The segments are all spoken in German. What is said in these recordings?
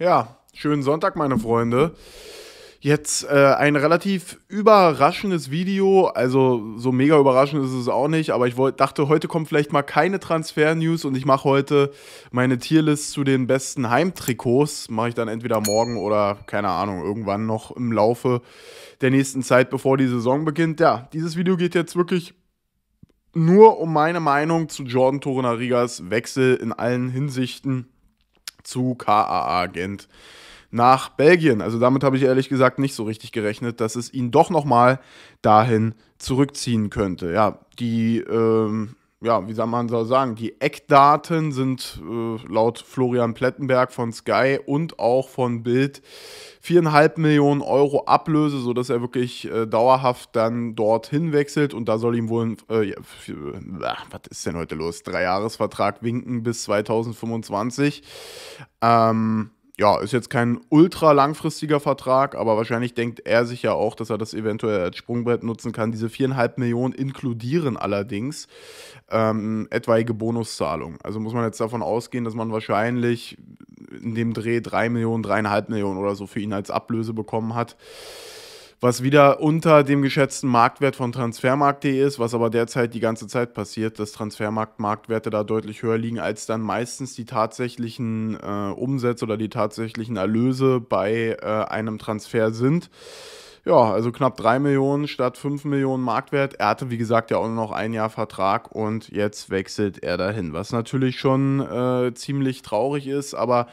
Ja, schönen Sonntag, meine Freunde. Jetzt äh, ein relativ überraschendes Video, also so mega überraschend ist es auch nicht, aber ich wollt, dachte, heute kommt vielleicht mal keine Transfer-News und ich mache heute meine Tierlist zu den besten Heimtrikots. Mache ich dann entweder morgen oder, keine Ahnung, irgendwann noch im Laufe der nächsten Zeit, bevor die Saison beginnt. Ja, dieses Video geht jetzt wirklich nur um meine Meinung zu Jordan Torunarigas Wechsel in allen Hinsichten zu KAA-Gent nach Belgien. Also damit habe ich ehrlich gesagt nicht so richtig gerechnet, dass es ihn doch nochmal dahin zurückziehen könnte. Ja, die ähm, ja, wie soll man so sagen, die Eckdaten sind äh, laut Florian Plettenberg von Sky und auch von Bild viereinhalb Millionen Euro Ablöse, sodass er wirklich äh, dauerhaft dann dorthin wechselt und da soll ihm wohl, äh, was ist denn heute los, Dreijahresvertrag winken bis 2025. Ähm, ja, ist jetzt kein ultra langfristiger Vertrag, aber wahrscheinlich denkt er sich ja auch, dass er das eventuell als Sprungbrett nutzen kann. Diese viereinhalb Millionen inkludieren allerdings ähm, etwaige Bonuszahlungen. Also muss man jetzt davon ausgehen, dass man wahrscheinlich in dem Dreh drei Millionen, dreieinhalb Millionen oder so für ihn als Ablöse bekommen hat was wieder unter dem geschätzten Marktwert von Transfermarkt.de ist, was aber derzeit die ganze Zeit passiert, dass Transfermarkt-Marktwerte da deutlich höher liegen, als dann meistens die tatsächlichen äh, Umsätze oder die tatsächlichen Erlöse bei äh, einem Transfer sind. Ja, also knapp 3 Millionen statt 5 Millionen Marktwert. Er hatte, wie gesagt, ja auch nur noch ein Jahr Vertrag und jetzt wechselt er dahin, was natürlich schon äh, ziemlich traurig ist, aber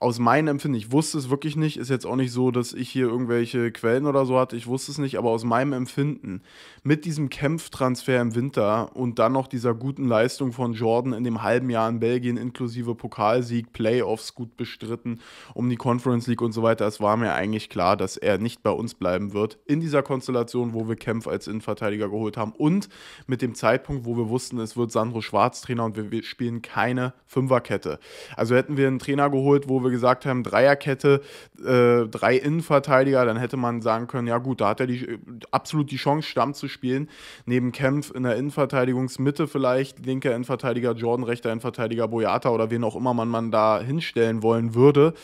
aus meinem Empfinden, ich wusste es wirklich nicht, ist jetzt auch nicht so, dass ich hier irgendwelche Quellen oder so hatte, ich wusste es nicht, aber aus meinem Empfinden mit diesem Kämpftransfer im Winter und dann noch dieser guten Leistung von Jordan in dem halben Jahr in Belgien inklusive Pokalsieg, Playoffs gut bestritten, um die Conference League und so weiter, es war mir eigentlich klar, dass er nicht bei uns bleiben wird in dieser Konstellation, wo wir Kämpf als Innenverteidiger geholt haben und mit dem Zeitpunkt, wo wir wussten, es wird Sandro Schwarz Trainer und wir, wir spielen keine Fünferkette. Also hätten wir einen Trainer geholt, wo wir wir gesagt haben, Dreierkette, äh, drei Innenverteidiger, dann hätte man sagen können, ja gut, da hat er die, absolut die Chance, Stamm zu spielen. Neben Kempf in der Innenverteidigungsmitte vielleicht, linker Innenverteidiger Jordan, rechter Innenverteidiger Boyata oder wen auch immer man, man da hinstellen wollen würde.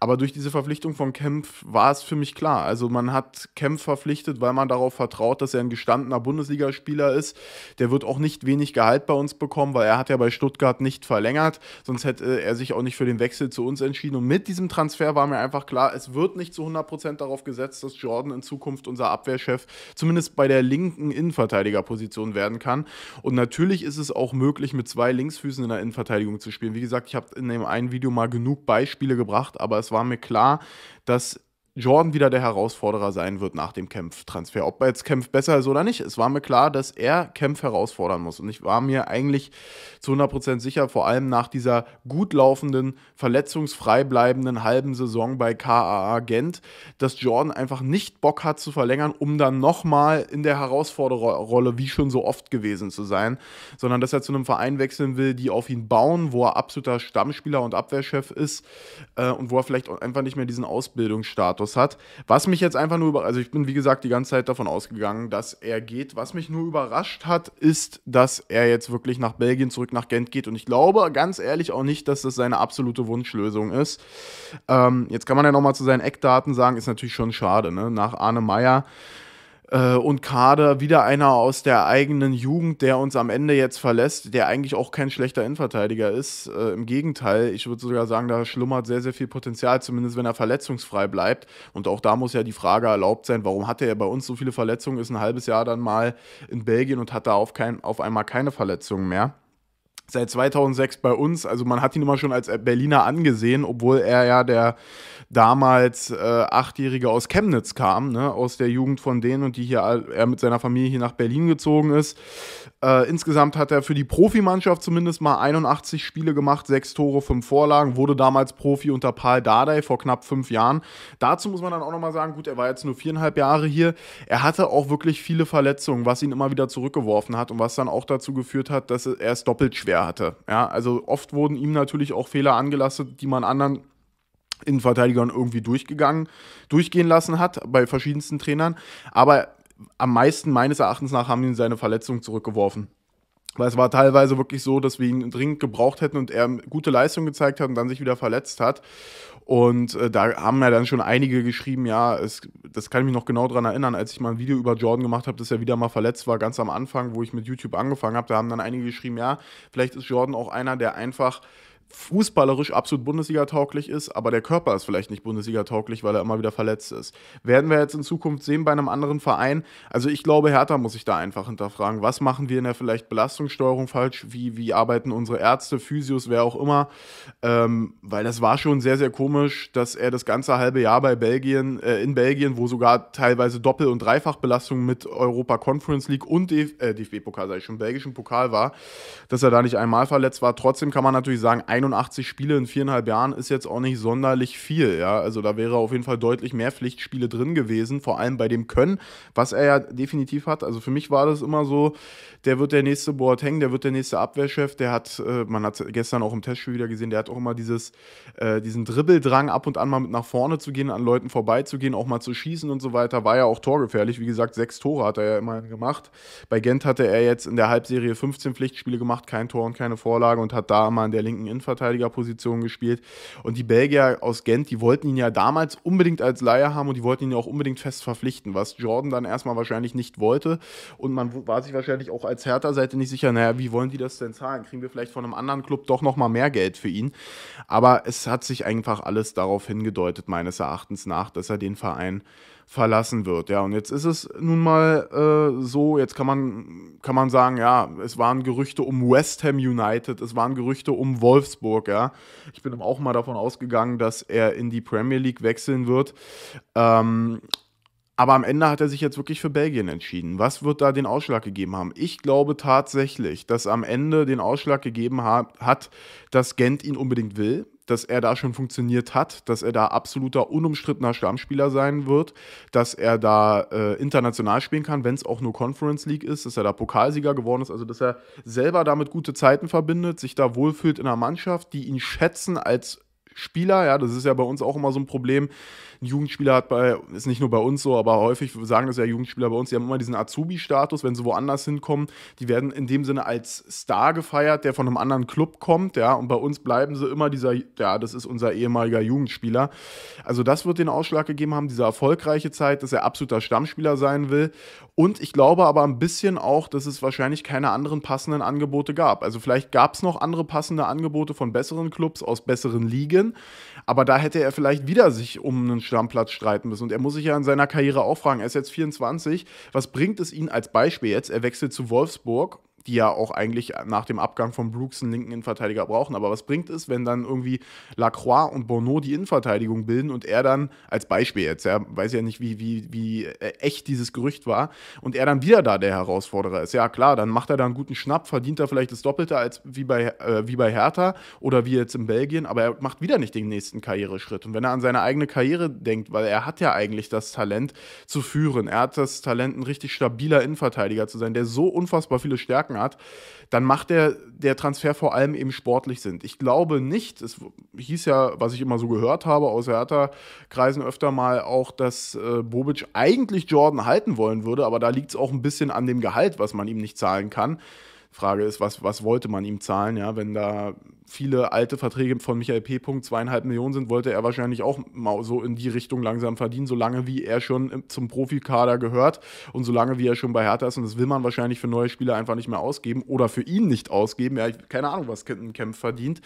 Aber durch diese Verpflichtung von Kempf war es für mich klar. Also man hat Kempf verpflichtet, weil man darauf vertraut, dass er ein gestandener Bundesligaspieler ist. Der wird auch nicht wenig Gehalt bei uns bekommen, weil er hat ja bei Stuttgart nicht verlängert, sonst hätte er sich auch nicht für den Wechsel zu uns entschieden entschieden. Und mit diesem Transfer war mir einfach klar, es wird nicht zu 100% darauf gesetzt, dass Jordan in Zukunft unser Abwehrchef zumindest bei der linken Innenverteidigerposition werden kann. Und natürlich ist es auch möglich, mit zwei Linksfüßen in der Innenverteidigung zu spielen. Wie gesagt, ich habe in dem einen Video mal genug Beispiele gebracht, aber es war mir klar, dass Jordan wieder der Herausforderer sein wird nach dem Kämpftransfer. Ob jetzt Kämpf besser ist oder nicht, es war mir klar, dass er Kämpf herausfordern muss. Und ich war mir eigentlich zu 100% sicher, vor allem nach dieser gut laufenden, verletzungsfrei bleibenden halben Saison bei KAA Gent, dass Jordan einfach nicht Bock hat zu verlängern, um dann nochmal in der Herausfordererrolle, wie schon so oft gewesen zu sein, sondern dass er zu einem Verein wechseln will, die auf ihn bauen, wo er absoluter Stammspieler und Abwehrchef ist äh, und wo er vielleicht auch einfach nicht mehr diesen Ausbildungsstatus anderes hat. Was mich jetzt einfach nur über, also ich bin wie gesagt die ganze Zeit davon ausgegangen, dass er geht. Was mich nur überrascht hat, ist, dass er jetzt wirklich nach Belgien zurück nach Gent geht. Und ich glaube ganz ehrlich auch nicht, dass das seine absolute Wunschlösung ist. Ähm, jetzt kann man ja nochmal zu seinen Eckdaten sagen, ist natürlich schon schade, ne? Nach Arne Meyer äh, und Kader wieder einer aus der eigenen Jugend, der uns am Ende jetzt verlässt, der eigentlich auch kein schlechter Innenverteidiger ist. Äh, Im Gegenteil, ich würde sogar sagen, da schlummert sehr, sehr viel Potenzial, zumindest wenn er verletzungsfrei bleibt. Und auch da muss ja die Frage erlaubt sein, warum hatte er bei uns so viele Verletzungen, ist ein halbes Jahr dann mal in Belgien und hat da auf, kein, auf einmal keine Verletzungen mehr seit 2006 bei uns. Also man hat ihn immer schon als Berliner angesehen, obwohl er ja der damals äh, Achtjährige aus Chemnitz kam, ne? aus der Jugend von denen und die hier er mit seiner Familie hier nach Berlin gezogen ist. Äh, insgesamt hat er für die Profimannschaft zumindest mal 81 Spiele gemacht, sechs Tore, fünf Vorlagen, wurde damals Profi unter Paul Dardai vor knapp fünf Jahren. Dazu muss man dann auch nochmal sagen, gut, er war jetzt nur viereinhalb Jahre hier. Er hatte auch wirklich viele Verletzungen, was ihn immer wieder zurückgeworfen hat und was dann auch dazu geführt hat, dass er es doppelt schwer er hatte. Ja, also oft wurden ihm natürlich auch Fehler angelastet, die man anderen Innenverteidigern irgendwie durchgegangen, durchgehen lassen hat, bei verschiedensten Trainern. Aber am meisten meines Erachtens nach haben ihn seine Verletzungen zurückgeworfen. Weil es war teilweise wirklich so, dass wir ihn dringend gebraucht hätten und er gute Leistung gezeigt hat und dann sich wieder verletzt hat. Und äh, da haben ja dann schon einige geschrieben, ja, es, das kann ich mich noch genau daran erinnern, als ich mal ein Video über Jordan gemacht habe, dass er wieder mal verletzt war, ganz am Anfang, wo ich mit YouTube angefangen habe. Da haben dann einige geschrieben, ja, vielleicht ist Jordan auch einer, der einfach fußballerisch absolut Bundesliga-tauglich ist, aber der Körper ist vielleicht nicht Bundesliga-tauglich, weil er immer wieder verletzt ist. Werden wir jetzt in Zukunft sehen bei einem anderen Verein? Also ich glaube, Hertha muss sich da einfach hinterfragen. Was machen wir in der vielleicht Belastungssteuerung falsch? Wie, wie arbeiten unsere Ärzte, Physios, wer auch immer? Ähm, weil das war schon sehr, sehr komisch, dass er das ganze halbe Jahr bei Belgien, äh, in Belgien, wo sogar teilweise Doppel- und Dreifachbelastung mit Europa Conference League und DF äh, DFB-Pokal, sei ich schon, belgischen Pokal war, dass er da nicht einmal verletzt war. Trotzdem kann man natürlich sagen, 81 Spiele in viereinhalb Jahren ist jetzt auch nicht sonderlich viel. Ja? Also da wäre auf jeden Fall deutlich mehr Pflichtspiele drin gewesen, vor allem bei dem Können, was er ja definitiv hat. Also für mich war das immer so, der wird der nächste Boateng, der wird der nächste Abwehrchef, der hat, äh, man hat gestern auch im Testspiel wieder gesehen, der hat auch immer dieses, äh, diesen Dribbeldrang ab und an mal mit nach vorne zu gehen, an Leuten vorbeizugehen, auch mal zu schießen und so weiter, war ja auch torgefährlich. Wie gesagt, sechs Tore hat er ja immer gemacht. Bei Gent hatte er jetzt in der Halbserie 15 Pflichtspiele gemacht, kein Tor und keine Vorlage und hat da mal in der linken Inf Innenverteidigerposition gespielt. Und die Belgier aus Gent, die wollten ihn ja damals unbedingt als Laie haben und die wollten ihn ja auch unbedingt fest verpflichten, was Jordan dann erstmal wahrscheinlich nicht wollte. Und man war sich wahrscheinlich auch als Hertha-Seite nicht sicher, naja, wie wollen die das denn zahlen? Kriegen wir vielleicht von einem anderen Club doch nochmal mehr Geld für ihn? Aber es hat sich einfach alles darauf hingedeutet, meines Erachtens nach, dass er den Verein verlassen wird. Ja, und jetzt ist es nun mal äh, so, jetzt kann man, kann man sagen, ja, es waren Gerüchte um West Ham United, es waren Gerüchte um Wolfsburg, ja. Ich bin auch mal davon ausgegangen, dass er in die Premier League wechseln wird. Ähm, aber am Ende hat er sich jetzt wirklich für Belgien entschieden. Was wird da den Ausschlag gegeben haben? Ich glaube tatsächlich, dass am Ende den Ausschlag gegeben hat, dass Gent ihn unbedingt will, dass er da schon funktioniert hat, dass er da absoluter unumstrittener Stammspieler sein wird, dass er da äh, international spielen kann, wenn es auch nur Conference League ist, dass er da Pokalsieger geworden ist, also dass er selber damit gute Zeiten verbindet, sich da wohlfühlt in einer Mannschaft, die ihn schätzen als Spieler, Ja, das ist ja bei uns auch immer so ein Problem. Ein Jugendspieler hat bei, ist nicht nur bei uns so, aber häufig sagen das ja Jugendspieler bei uns, die haben immer diesen Azubi-Status, wenn sie woanders hinkommen. Die werden in dem Sinne als Star gefeiert, der von einem anderen Club kommt, ja, und bei uns bleiben sie immer dieser, ja, das ist unser ehemaliger Jugendspieler. Also das wird den Ausschlag gegeben haben, diese erfolgreiche Zeit, dass er absoluter Stammspieler sein will. Und ich glaube aber ein bisschen auch, dass es wahrscheinlich keine anderen passenden Angebote gab. Also vielleicht gab es noch andere passende Angebote von besseren Clubs aus besseren Ligen, aber da hätte er vielleicht wieder sich um einen Stammplatz streiten müssen. Und er muss sich ja in seiner Karriere auch fragen, er ist jetzt 24, was bringt es ihn als Beispiel jetzt? Er wechselt zu Wolfsburg die ja auch eigentlich nach dem Abgang von Brooks einen linken Innenverteidiger brauchen. Aber was bringt es, wenn dann irgendwie Lacroix und Bono die Innenverteidigung bilden und er dann, als Beispiel jetzt, ja, weiß ja nicht, wie, wie, wie echt dieses Gerücht war, und er dann wieder da der Herausforderer ist. Ja, klar, dann macht er da einen guten Schnapp, verdient er vielleicht das Doppelte als wie bei, äh, wie bei Hertha oder wie jetzt in Belgien, aber er macht wieder nicht den nächsten Karriereschritt. Und wenn er an seine eigene Karriere denkt, weil er hat ja eigentlich das Talent zu führen, er hat das Talent, ein richtig stabiler Innenverteidiger zu sein, der so unfassbar viele Stärken Haken hat, dann macht der, der Transfer vor allem eben sportlich Sinn. Ich glaube nicht, es hieß ja, was ich immer so gehört habe aus Hertha-Kreisen öfter mal auch, dass äh, Bobic eigentlich Jordan halten wollen würde, aber da liegt es auch ein bisschen an dem Gehalt, was man ihm nicht zahlen kann. Frage ist, was, was wollte man ihm zahlen? Ja, wenn da viele alte Verträge von Michael P. Punkt zweieinhalb Millionen sind, wollte er wahrscheinlich auch mal so in die Richtung langsam verdienen, solange wie er schon äh, zum Profikader gehört und solange wie er schon bei Hertha ist. Und das will man wahrscheinlich für neue Spieler einfach nicht mehr ausgeben oder für ihn nicht ausgeben. Ja, keine Ahnung, was ein Kempf verdient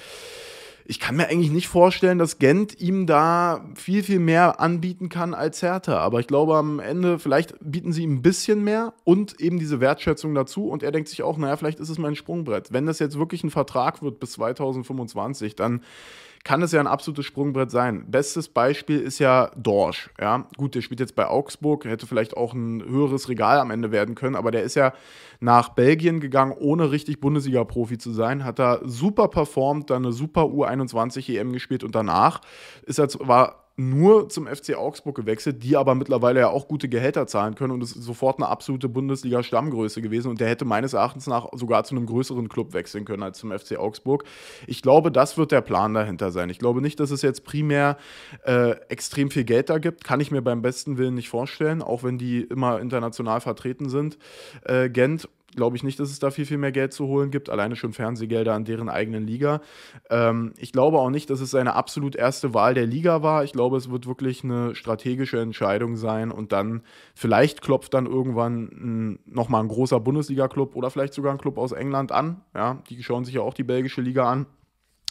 ich kann mir eigentlich nicht vorstellen, dass Gent ihm da viel, viel mehr anbieten kann als Hertha. Aber ich glaube, am Ende, vielleicht bieten sie ihm ein bisschen mehr und eben diese Wertschätzung dazu. Und er denkt sich auch, naja, vielleicht ist es mein Sprungbrett. Wenn das jetzt wirklich ein Vertrag wird bis 2025, dann kann es ja ein absolutes Sprungbrett sein. Bestes Beispiel ist ja Dorsch. Ja? Gut, der spielt jetzt bei Augsburg, hätte vielleicht auch ein höheres Regal am Ende werden können, aber der ist ja nach Belgien gegangen, ohne richtig Bundesliga-Profi zu sein, hat da super performt, dann eine super U21-EM e gespielt und danach ist er, war nur zum FC Augsburg gewechselt, die aber mittlerweile ja auch gute Gehälter zahlen können und es ist sofort eine absolute Bundesliga-Stammgröße gewesen und der hätte meines Erachtens nach sogar zu einem größeren Club wechseln können als zum FC Augsburg. Ich glaube, das wird der Plan dahinter sein. Ich glaube nicht, dass es jetzt primär äh, extrem viel Geld da gibt, kann ich mir beim besten Willen nicht vorstellen, auch wenn die immer international vertreten sind, äh, Gent glaube ich nicht, dass es da viel, viel mehr Geld zu holen gibt. Alleine schon Fernsehgelder an deren eigenen Liga. Ähm, ich glaube auch nicht, dass es seine absolut erste Wahl der Liga war. Ich glaube, es wird wirklich eine strategische Entscheidung sein und dann vielleicht klopft dann irgendwann nochmal ein großer Bundesliga-Club oder vielleicht sogar ein Club aus England an. Ja, die schauen sich ja auch die belgische Liga an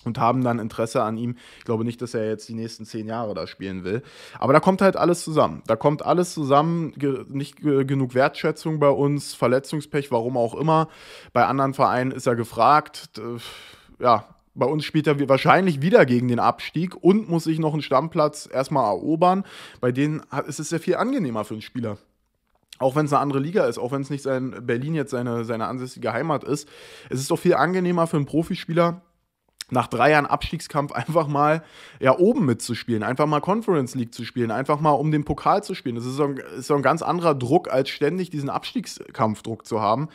und haben dann Interesse an ihm. Ich glaube nicht, dass er jetzt die nächsten zehn Jahre da spielen will. Aber da kommt halt alles zusammen. Da kommt alles zusammen, ge nicht ge äh, genug Wertschätzung bei uns, Verletzungspech, warum auch immer. Bei anderen Vereinen ist er gefragt. Äh, ja, bei uns spielt er wahrscheinlich wieder gegen den Abstieg und muss sich noch einen Stammplatz erstmal erobern. Bei denen ist es sehr viel angenehmer für einen Spieler auch wenn es eine andere Liga ist, auch wenn es nicht sein Berlin jetzt seine, seine ansässige Heimat ist, es ist doch viel angenehmer für einen Profispieler, nach drei Jahren Abstiegskampf einfach mal ja, oben mitzuspielen, einfach mal Conference League zu spielen, einfach mal um den Pokal zu spielen. Das ist so ein, ist so ein ganz anderer Druck, als ständig diesen Abstiegskampfdruck zu haben.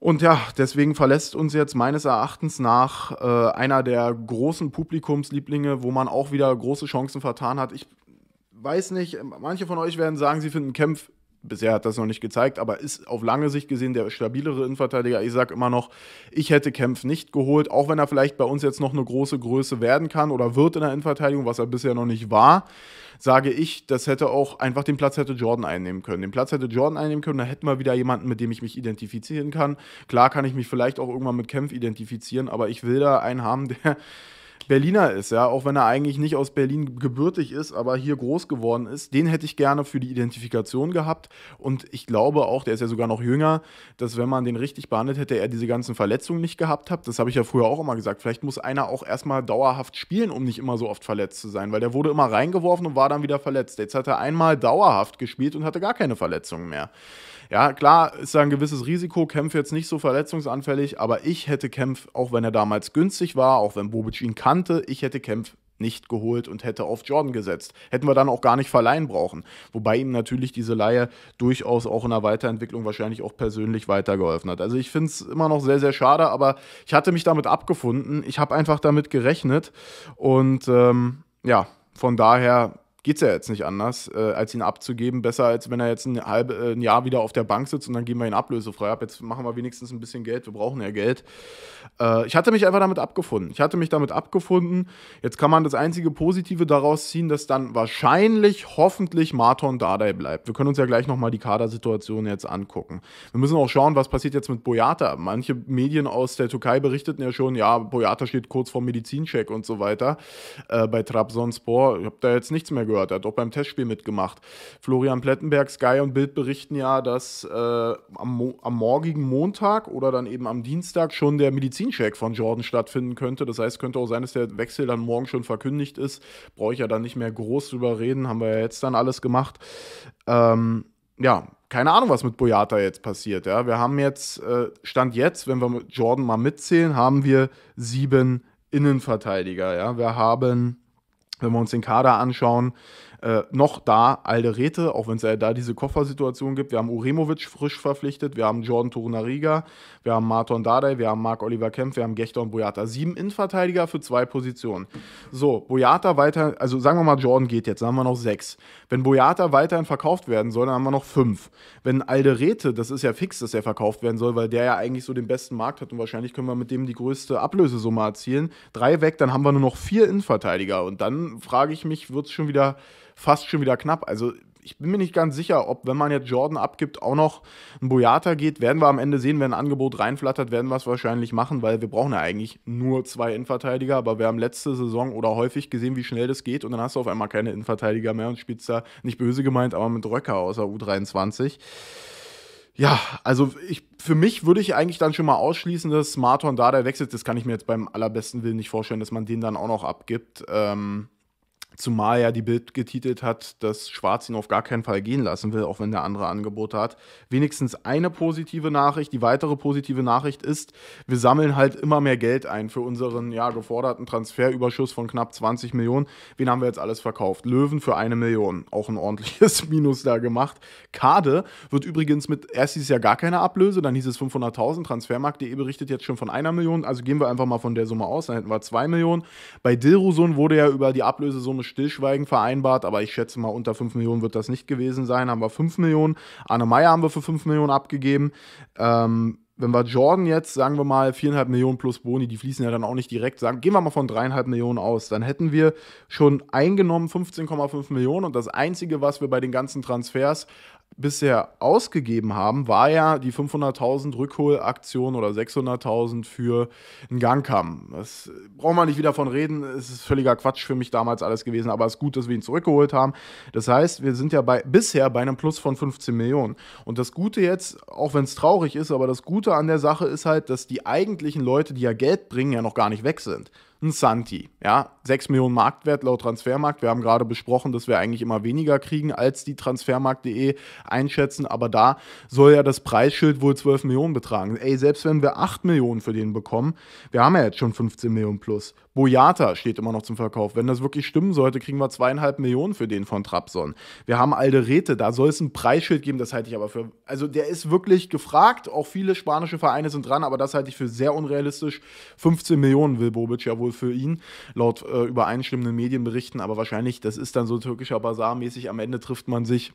Und ja, deswegen verlässt uns jetzt meines Erachtens nach äh, einer der großen Publikumslieblinge, wo man auch wieder große Chancen vertan hat. Ich weiß nicht, manche von euch werden sagen, sie finden Kempf bisher hat das noch nicht gezeigt, aber ist auf lange Sicht gesehen der stabilere Innenverteidiger. Ich sage immer noch, ich hätte Kempf nicht geholt, auch wenn er vielleicht bei uns jetzt noch eine große Größe werden kann oder wird in der Innenverteidigung, was er bisher noch nicht war. Sage ich, das hätte auch einfach den Platz hätte Jordan einnehmen können. Den Platz hätte Jordan einnehmen können, da hätten wir wieder jemanden, mit dem ich mich identifizieren kann. Klar kann ich mich vielleicht auch irgendwann mit Kempf identifizieren, aber ich will da einen haben, der Berliner ist, ja, auch wenn er eigentlich nicht aus Berlin gebürtig ist, aber hier groß geworden ist, den hätte ich gerne für die Identifikation gehabt. Und ich glaube auch, der ist ja sogar noch jünger, dass wenn man den richtig behandelt hätte, er diese ganzen Verletzungen nicht gehabt hat. Das habe ich ja früher auch immer gesagt. Vielleicht muss einer auch erstmal dauerhaft spielen, um nicht immer so oft verletzt zu sein, weil der wurde immer reingeworfen und war dann wieder verletzt. Jetzt hat er einmal dauerhaft gespielt und hatte gar keine Verletzungen mehr. Ja, klar ist da ein gewisses Risiko, Kempf jetzt nicht so verletzungsanfällig, aber ich hätte Kempf, auch wenn er damals günstig war, auch wenn Bobic ihn kannte, ich hätte Kempf nicht geholt und hätte auf Jordan gesetzt. Hätten wir dann auch gar nicht verleihen brauchen. Wobei ihm natürlich diese Laie durchaus auch in der Weiterentwicklung wahrscheinlich auch persönlich weitergeholfen hat. Also ich finde es immer noch sehr, sehr schade, aber ich hatte mich damit abgefunden. Ich habe einfach damit gerechnet und ähm, ja, von daher geht es ja jetzt nicht anders, äh, als ihn abzugeben. Besser als wenn er jetzt ein, halb, äh, ein Jahr wieder auf der Bank sitzt und dann geben wir ihn ablösefrei ab. Jetzt machen wir wenigstens ein bisschen Geld, wir brauchen ja Geld. Äh, ich hatte mich einfach damit abgefunden. Ich hatte mich damit abgefunden. Jetzt kann man das einzige Positive daraus ziehen, dass dann wahrscheinlich, hoffentlich Marton Dardai bleibt. Wir können uns ja gleich nochmal die Kadersituation jetzt angucken. Wir müssen auch schauen, was passiert jetzt mit Boyata. Manche Medien aus der Türkei berichteten ja schon, ja, Boyata steht kurz vor Medizincheck und so weiter äh, bei Trabzonspor. Ich habe da jetzt nichts mehr gehört gehört, hat auch beim Testspiel mitgemacht. Florian Plettenberg, Sky und Bild berichten ja, dass äh, am, am morgigen Montag oder dann eben am Dienstag schon der Medizincheck von Jordan stattfinden könnte. Das heißt, könnte auch sein, dass der Wechsel dann morgen schon verkündigt ist. Brauche ich ja dann nicht mehr groß drüber reden, haben wir ja jetzt dann alles gemacht. Ähm, ja, keine Ahnung, was mit Boyata jetzt passiert. Ja? Wir haben jetzt, äh, Stand jetzt, wenn wir mit Jordan mal mitzählen, haben wir sieben Innenverteidiger. Ja? Wir haben wenn wir uns den Kader anschauen, äh, noch da Alderete, auch wenn es ja da diese Koffersituation gibt. Wir haben Uremovic frisch verpflichtet, wir haben Jordan Turunariga, wir haben Marton Dardai, wir haben Marc-Oliver Kempf, wir haben Gechter und Boyata. Sieben Innenverteidiger für zwei Positionen. So, Boyata weiter, also sagen wir mal, Jordan geht jetzt, dann haben wir noch sechs. Wenn Boyata weiterhin verkauft werden soll, dann haben wir noch fünf. Wenn Alderete, das ist ja fix, dass er verkauft werden soll, weil der ja eigentlich so den besten Markt hat und wahrscheinlich können wir mit dem die größte Ablösesumme erzielen. Drei weg, dann haben wir nur noch vier Innenverteidiger und dann frage ich mich, wird es schon wieder fast schon wieder knapp. Also ich bin mir nicht ganz sicher, ob, wenn man jetzt Jordan abgibt, auch noch ein Boyata geht. Werden wir am Ende sehen, wenn ein Angebot reinflattert, werden wir es wahrscheinlich machen, weil wir brauchen ja eigentlich nur zwei Innenverteidiger. Aber wir haben letzte Saison oder häufig gesehen, wie schnell das geht. Und dann hast du auf einmal keine Innenverteidiger mehr und spielst da nicht böse gemeint, aber mit Röcker außer U23. Ja, also ich, für mich würde ich eigentlich dann schon mal ausschließen, dass Smarton da der wechselt. Das kann ich mir jetzt beim allerbesten Willen nicht vorstellen, dass man den dann auch noch abgibt. Ähm, Zumal ja die Bild getitelt hat, dass Schwarz ihn auf gar keinen Fall gehen lassen will, auch wenn der andere Angebote hat. Wenigstens eine positive Nachricht. Die weitere positive Nachricht ist, wir sammeln halt immer mehr Geld ein für unseren ja, geforderten Transferüberschuss von knapp 20 Millionen. Wen haben wir jetzt alles verkauft? Löwen für eine Million. Auch ein ordentliches Minus da gemacht. Kade wird übrigens mit erst hieß es ja gar keine Ablöse, dann hieß es 500.000. Transfermarkt.de berichtet jetzt schon von einer Million. Also gehen wir einfach mal von der Summe aus, dann hätten wir zwei Millionen. Bei Dilruson wurde ja über die Ablösesumme längeres Stillschweigen vereinbart, aber ich schätze mal, unter 5 Millionen wird das nicht gewesen sein. Haben wir 5 Millionen. Arne Meyer haben wir für 5 Millionen abgegeben. Ähm, wenn wir Jordan jetzt, sagen wir mal, 4,5 Millionen plus Boni, die fließen ja dann auch nicht direkt, sagen, gehen wir mal von 3,5 Millionen aus, dann hätten wir schon eingenommen 15,5 Millionen und das Einzige, was wir bei den ganzen Transfers bisher ausgegeben haben, war ja die 500.000 Rückholaktion oder 600.000 für einen Gangkamm. Das braucht man nicht wieder von reden. Es ist völliger Quatsch für mich damals alles gewesen, aber es ist gut, dass wir ihn zurückgeholt haben. Das heißt, wir sind ja bei, bisher bei einem Plus von 15 Millionen. Und das Gute jetzt, auch wenn es traurig ist, aber das Gute an der Sache ist halt, dass die eigentlichen Leute, die ja Geld bringen, ja noch gar nicht weg sind ein Santi. Ja, 6 Millionen Marktwert laut Transfermarkt. Wir haben gerade besprochen, dass wir eigentlich immer weniger kriegen, als die Transfermarkt.de einschätzen. Aber da soll ja das Preisschild wohl 12 Millionen betragen. Ey, selbst wenn wir 8 Millionen für den bekommen, wir haben ja jetzt schon 15 Millionen plus. Boyata steht immer noch zum Verkauf. Wenn das wirklich stimmen sollte, kriegen wir zweieinhalb Millionen für den von Trabzon. Wir haben Alderete, da soll es ein Preisschild geben, das halte ich aber für. Also der ist wirklich gefragt, auch viele spanische Vereine sind dran, aber das halte ich für sehr unrealistisch. 15 Millionen will Bobic ja wohl für ihn, laut äh, übereinstimmenden Medienberichten, aber wahrscheinlich, das ist dann so türkischer Basar-mäßig, am Ende trifft man sich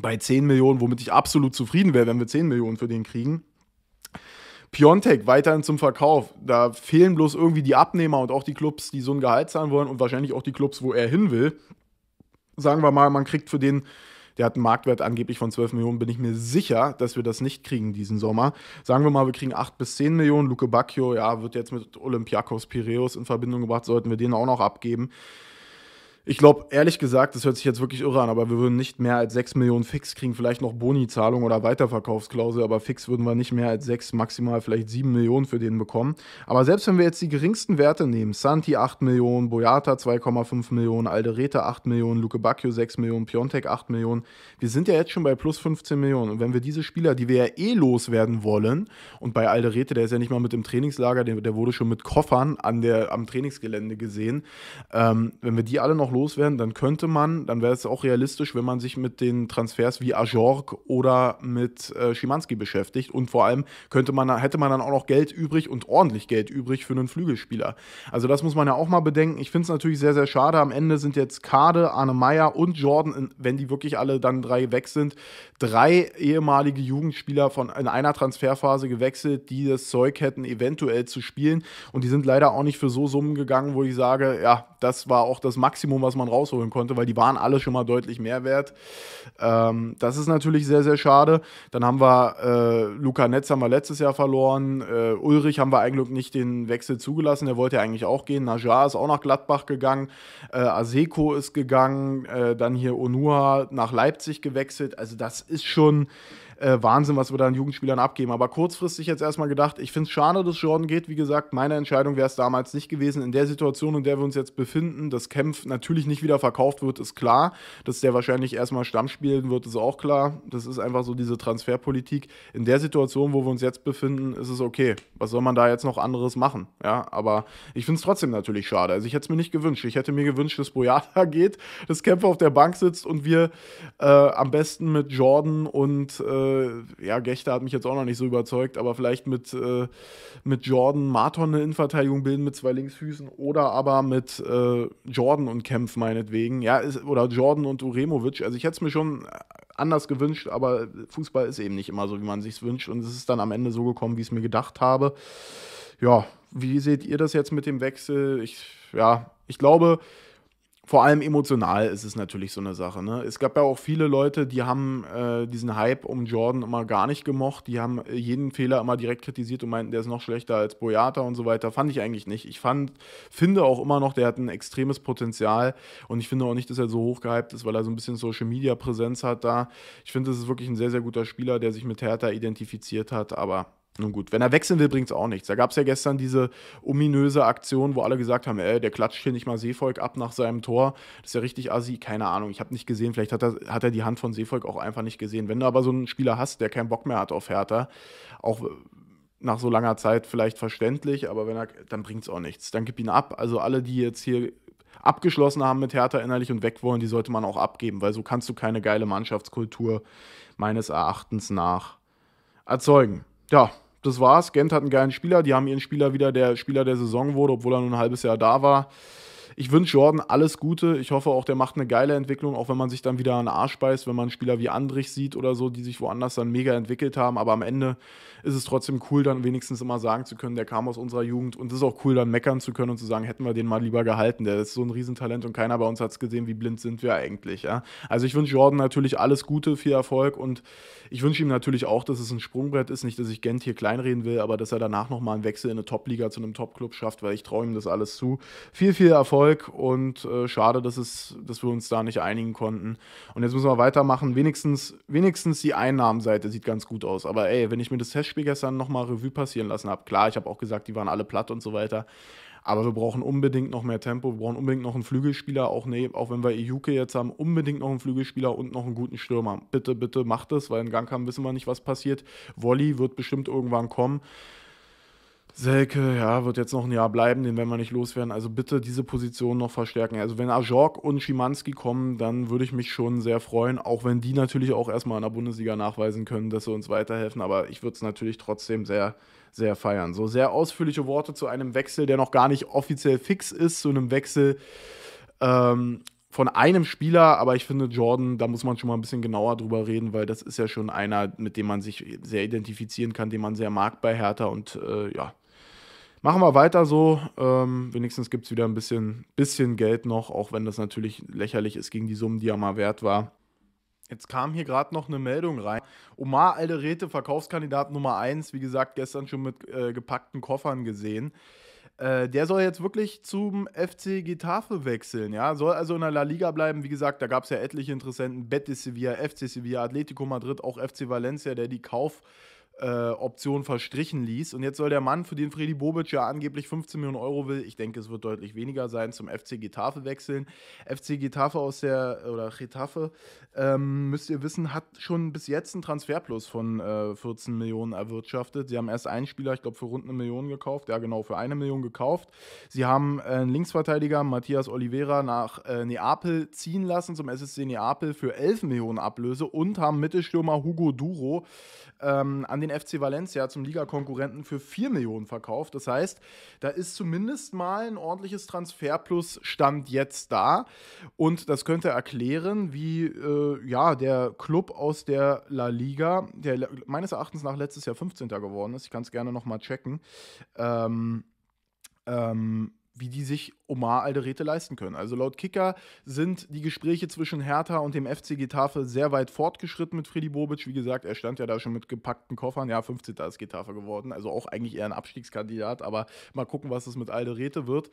bei 10 Millionen, womit ich absolut zufrieden wäre, wenn wir 10 Millionen für den kriegen. Piontek weiterhin zum Verkauf. Da fehlen bloß irgendwie die Abnehmer und auch die Clubs, die so ein Gehalt zahlen wollen und wahrscheinlich auch die Clubs, wo er hin will. Sagen wir mal, man kriegt für den der hat einen Marktwert angeblich von 12 Millionen, bin ich mir sicher, dass wir das nicht kriegen diesen Sommer. Sagen wir mal, wir kriegen 8 bis 10 Millionen. Luke Bacchio, ja, wird jetzt mit Olympiakos Piraeus in Verbindung gebracht, sollten wir den auch noch abgeben. Ich glaube, ehrlich gesagt, das hört sich jetzt wirklich irre an, aber wir würden nicht mehr als 6 Millionen fix kriegen, vielleicht noch Boni-Zahlung oder Weiterverkaufsklausel, aber fix würden wir nicht mehr als 6, maximal vielleicht 7 Millionen für den bekommen. Aber selbst wenn wir jetzt die geringsten Werte nehmen, Santi 8 Millionen, Boyata 2,5 Millionen, Alderete 8 Millionen, Luke Bacchio 6 Millionen, Piontek 8 Millionen, wir sind ja jetzt schon bei plus 15 Millionen. Und wenn wir diese Spieler, die wir ja eh loswerden wollen, und bei Alderete, der ist ja nicht mal mit im Trainingslager, der, der wurde schon mit Koffern an der, am Trainingsgelände gesehen, ähm, wenn wir die alle noch loswerden, loswerden, dann könnte man, dann wäre es auch realistisch, wenn man sich mit den Transfers wie Ajork oder mit äh, Schimanski beschäftigt. Und vor allem könnte man, hätte man dann auch noch Geld übrig und ordentlich Geld übrig für einen Flügelspieler. Also das muss man ja auch mal bedenken. Ich finde es natürlich sehr, sehr schade. Am Ende sind jetzt Kade, Arne Meyer und Jordan, wenn die wirklich alle dann drei weg sind, drei ehemalige Jugendspieler von in einer Transferphase gewechselt, die das Zeug hätten, eventuell zu spielen. Und die sind leider auch nicht für so Summen gegangen, wo ich sage, ja, das war auch das Maximum, was man rausholen konnte, weil die waren alle schon mal deutlich mehr wert. Ähm, das ist natürlich sehr, sehr schade. Dann haben wir äh, Luca Netz haben wir letztes Jahr verloren. Äh, Ulrich haben wir eigentlich nicht den Wechsel zugelassen. Der wollte ja eigentlich auch gehen. Najar ist auch nach Gladbach gegangen. Äh, Aseko ist gegangen. Äh, dann hier Onua nach Leipzig gewechselt. Also das ist schon äh, Wahnsinn, was wir da an Jugendspielern abgeben. Aber kurzfristig jetzt erstmal gedacht, ich finde es schade, dass Jordan geht. Wie gesagt, meine Entscheidung wäre es damals nicht gewesen. In der Situation, in der wir uns jetzt befinden, dass Kempf natürlich nicht wieder verkauft wird, ist klar. Dass der wahrscheinlich erstmal Stamm spielen wird, ist auch klar. Das ist einfach so diese Transferpolitik. In der Situation, wo wir uns jetzt befinden, ist es okay. Was soll man da jetzt noch anderes machen? Ja, aber ich finde es trotzdem natürlich schade. Also ich hätte es mir nicht gewünscht. Ich hätte mir gewünscht, dass Boyata geht, dass Kempf auf der Bank sitzt und wir äh, am besten mit Jordan und äh, äh, ja, Gechter hat mich jetzt auch noch nicht so überzeugt, aber vielleicht mit, äh, mit Jordan Marton eine Innenverteidigung bilden mit zwei Linksfüßen oder aber mit äh, Jordan und Kempf meinetwegen. Ja, ist, oder Jordan und Uremovic. Also ich hätte es mir schon anders gewünscht, aber Fußball ist eben nicht immer so, wie man sich wünscht. Und es ist dann am Ende so gekommen, wie ich es mir gedacht habe. Ja, wie seht ihr das jetzt mit dem Wechsel? Ich, ja, ich glaube, vor allem emotional ist es natürlich so eine Sache. Ne? Es gab ja auch viele Leute, die haben äh, diesen Hype um Jordan immer gar nicht gemocht. Die haben äh, jeden Fehler immer direkt kritisiert und meinten, der ist noch schlechter als Boyata und so weiter. Fand ich eigentlich nicht. Ich fand, finde auch immer noch, der hat ein extremes Potenzial. Und ich finde auch nicht, dass er so hochgehypt ist, weil er so ein bisschen Social-Media-Präsenz hat da. Ich finde, das ist wirklich ein sehr, sehr guter Spieler, der sich mit Hertha identifiziert hat. Aber nun gut, wenn er wechseln will, bringt es auch nichts. Da gab es ja gestern diese ominöse Aktion, wo alle gesagt haben, ey, der klatscht hier nicht mal Seevolk ab nach seinem Tor. Das ist ja richtig assi, keine Ahnung. Ich habe nicht gesehen, vielleicht hat er, hat er die Hand von Seevolk auch einfach nicht gesehen. Wenn du aber so einen Spieler hast, der keinen Bock mehr hat auf Hertha, auch nach so langer Zeit vielleicht verständlich, aber wenn er, dann bringt es auch nichts. Dann gib ihn ab. Also alle, die jetzt hier abgeschlossen haben mit Hertha innerlich und weg wollen, die sollte man auch abgeben, weil so kannst du keine geile Mannschaftskultur meines Erachtens nach erzeugen. Ja, das war's. Gent hat einen geilen Spieler. Die haben ihren Spieler wieder der Spieler der Saison wurde, obwohl er nur ein halbes Jahr da war ich wünsche Jordan alles Gute. Ich hoffe auch, der macht eine geile Entwicklung, auch wenn man sich dann wieder an den Arsch beißt, wenn man Spieler wie Andrich sieht oder so, die sich woanders dann mega entwickelt haben. Aber am Ende ist es trotzdem cool, dann wenigstens immer sagen zu können, der kam aus unserer Jugend. Und es ist auch cool, dann meckern zu können und zu sagen, hätten wir den mal lieber gehalten. Der ist so ein Riesentalent und keiner bei uns hat es gesehen, wie blind sind wir eigentlich. Ja? Also ich wünsche Jordan natürlich alles Gute, viel Erfolg und ich wünsche ihm natürlich auch, dass es ein Sprungbrett ist. Nicht, dass ich Gent hier kleinreden will, aber dass er danach nochmal einen Wechsel in eine Top-Liga zu einem Top-Club schafft, weil ich traue ihm das alles zu. Viel, viel Erfolg. Erfolg und äh, schade, dass, es, dass wir uns da nicht einigen konnten. Und jetzt müssen wir weitermachen. Wenigstens, wenigstens die Einnahmenseite sieht ganz gut aus. Aber ey, wenn ich mir das Testspiel gestern nochmal Revue passieren lassen habe, klar, ich habe auch gesagt, die waren alle platt und so weiter. Aber wir brauchen unbedingt noch mehr Tempo, wir brauchen unbedingt noch einen Flügelspieler, auch, nee, auch wenn wir Iuke jetzt haben, unbedingt noch einen Flügelspieler und noch einen guten Stürmer. Bitte, bitte macht es, weil in Gang haben wissen wir nicht, was passiert. Wolli wird bestimmt irgendwann kommen. Selke, ja, wird jetzt noch ein Jahr bleiben, den werden wir nicht loswerden. Also bitte diese Position noch verstärken. Also wenn Ajork und Schimanski kommen, dann würde ich mich schon sehr freuen, auch wenn die natürlich auch erstmal in der Bundesliga nachweisen können, dass sie uns weiterhelfen. Aber ich würde es natürlich trotzdem sehr, sehr feiern. So sehr ausführliche Worte zu einem Wechsel, der noch gar nicht offiziell fix ist, zu einem Wechsel. Ähm, von einem Spieler, aber ich finde, Jordan, da muss man schon mal ein bisschen genauer drüber reden, weil das ist ja schon einer, mit dem man sich sehr identifizieren kann, den man sehr mag bei Hertha und äh, ja, Machen wir weiter so. Ähm, wenigstens gibt es wieder ein bisschen, bisschen Geld noch, auch wenn das natürlich lächerlich ist gegen die Summen, die ja mal wert war. Jetzt kam hier gerade noch eine Meldung rein. Omar Alderete, Verkaufskandidat Nummer 1, wie gesagt, gestern schon mit äh, gepackten Koffern gesehen. Äh, der soll jetzt wirklich zum FC Getafe wechseln, ja. Soll also in der La Liga bleiben. Wie gesagt, da gab es ja etliche Interessenten. Betis Sevilla, FC Sevilla, Atletico Madrid, auch FC Valencia, der die Kauf- äh, Option verstrichen ließ. Und jetzt soll der Mann, für den Freddy Bobic ja angeblich 15 Millionen Euro will, ich denke, es wird deutlich weniger sein, zum FC Getafe wechseln. FC Getafe aus der, oder Getafe, ähm, müsst ihr wissen, hat schon bis jetzt einen Transferplus von äh, 14 Millionen erwirtschaftet. Sie haben erst einen Spieler, ich glaube, für rund eine Million gekauft, ja genau, für eine Million gekauft. Sie haben äh, einen Linksverteidiger, Matthias Oliveira, nach äh, Neapel ziehen lassen, zum SSC Neapel für 11 Millionen Ablöse und haben Mittelstürmer Hugo Duro ähm, an den den FC Valencia zum Ligakonkurrenten für 4 Millionen verkauft. Das heißt, da ist zumindest mal ein ordentliches Transferplus Stand jetzt da. Und das könnte erklären, wie äh, ja, der Club aus der La Liga, der meines Erachtens nach letztes Jahr 15. geworden ist, ich kann es gerne nochmal checken, ähm, ähm, wie die sich Omar Alderete leisten können. Also laut Kicker sind die Gespräche zwischen Hertha und dem FC Getafe sehr weit fortgeschritten mit Freddy Bobic. Wie gesagt, er stand ja da schon mit gepackten Koffern. Ja, 15. ist Getafe geworden. Also auch eigentlich eher ein Abstiegskandidat. Aber mal gucken, was es mit Alderete wird.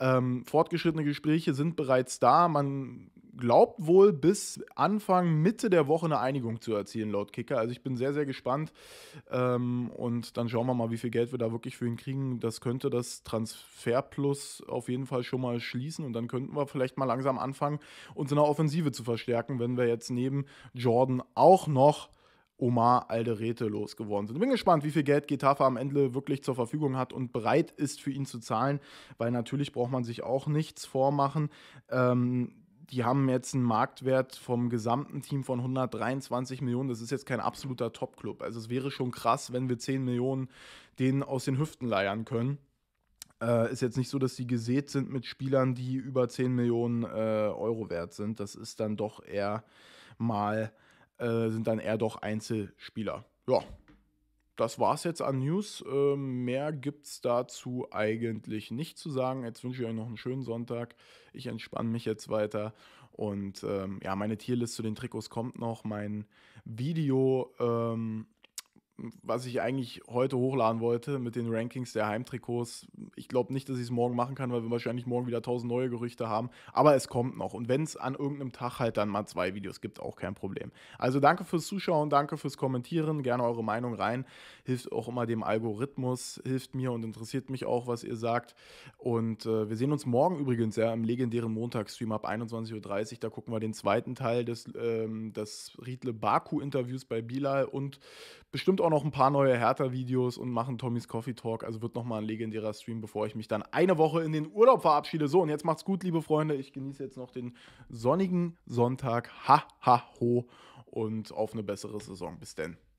Ähm, fortgeschrittene Gespräche sind bereits da. Man glaubt wohl bis Anfang, Mitte der Woche eine Einigung zu erzielen, laut Kicker. Also ich bin sehr, sehr gespannt. Ähm, und dann schauen wir mal, wie viel Geld wir da wirklich für ihn kriegen. Das könnte das Transferplus auf jeden Fall schon mal schließen. Und dann könnten wir vielleicht mal langsam anfangen, uns in der Offensive zu verstärken, wenn wir jetzt neben Jordan auch noch Omar Alderete losgeworden sind. Bin gespannt, wie viel Geld Getafe am Ende wirklich zur Verfügung hat und bereit ist, für ihn zu zahlen, weil natürlich braucht man sich auch nichts vormachen. Ähm, die haben jetzt einen Marktwert vom gesamten Team von 123 Millionen. Das ist jetzt kein absoluter Top-Club. Also es wäre schon krass, wenn wir 10 Millionen denen aus den Hüften leiern können. Äh, ist jetzt nicht so, dass sie gesät sind mit Spielern, die über 10 Millionen äh, Euro wert sind. Das ist dann doch eher mal, äh, sind dann eher doch Einzelspieler. Ja, das war's jetzt an News. Ähm, mehr gibt's dazu eigentlich nicht zu sagen. Jetzt wünsche ich euch noch einen schönen Sonntag. Ich entspanne mich jetzt weiter. Und ähm, ja, meine Tierlist zu den Trikots kommt noch. Mein Video ähm, was ich eigentlich heute hochladen wollte mit den Rankings der Heimtrikots. Ich glaube nicht, dass ich es morgen machen kann, weil wir wahrscheinlich morgen wieder tausend neue Gerüchte haben. Aber es kommt noch. Und wenn es an irgendeinem Tag halt dann mal zwei Videos gibt, auch kein Problem. Also danke fürs Zuschauen, danke fürs Kommentieren. Gerne eure Meinung rein. Hilft auch immer dem Algorithmus, hilft mir und interessiert mich auch, was ihr sagt. Und äh, wir sehen uns morgen übrigens ja im legendären Montagsstream ab 21.30 Uhr. Da gucken wir den zweiten Teil des, ähm, des Riedle Baku-Interviews bei Bilal und bestimmt auch noch ein paar neue Hertha-Videos und machen Tommys Coffee Talk. Also wird nochmal ein legendärer Stream, bevor ich mich dann eine Woche in den Urlaub verabschiede. So, und jetzt macht's gut, liebe Freunde. Ich genieße jetzt noch den sonnigen Sonntag. Ha, ha, ho. Und auf eine bessere Saison. Bis denn.